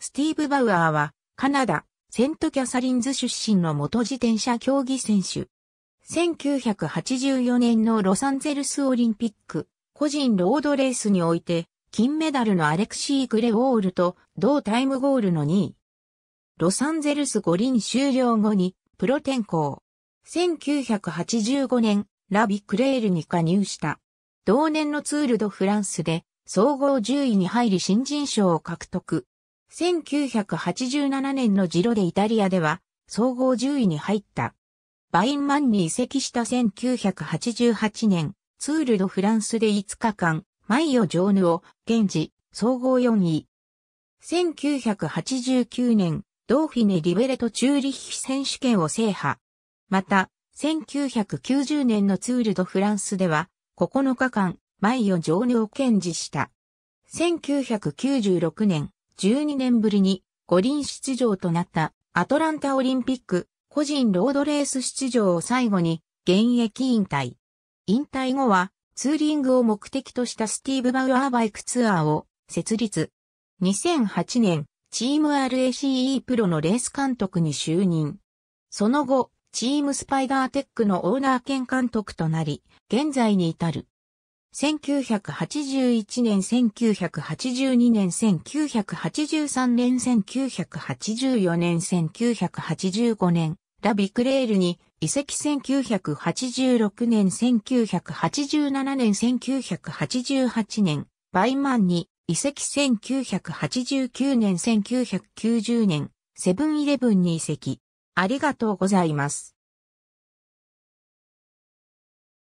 スティーブ・バウアーは、カナダ、セントキャサリンズ出身の元自転車競技選手。1984年のロサンゼルスオリンピック、個人ロードレースにおいて、金メダルのアレクシー・グレウォールと同タイムゴールの2位。ロサンゼルス五輪終了後にプロ転向。1985年、ラビ・クレールに加入した。同年のツールド・フランスで総合10位に入り新人賞を獲得。1987年のジロでイタリアでは総合10位に入った。バインマンに移籍した1988年、ツールドフランスで5日間、マイオ・ジョーヌを、現時、総合4位。1989年、ドーフィネ・リベレト・チューリッヒ選手権を制覇。また、1990年のツールドフランスでは、9日間、マイオ・ジョーヌを堅持した。1996年、12年ぶりに五輪出場となったアトランタオリンピック個人ロードレース出場を最後に現役引退。引退後はツーリングを目的としたスティーブ・バウアーバイクツアーを設立。2008年、チーム RACE プロのレース監督に就任。その後、チームスパイダーテックのオーナー兼監督となり、現在に至る。1981年、1982年、1983年、1984年、1985年、ラビクレールに移籍1986年、1987年、1988年、バイマンに移籍1989年、1990年、セブンイレブンに移籍。ありがとうございます。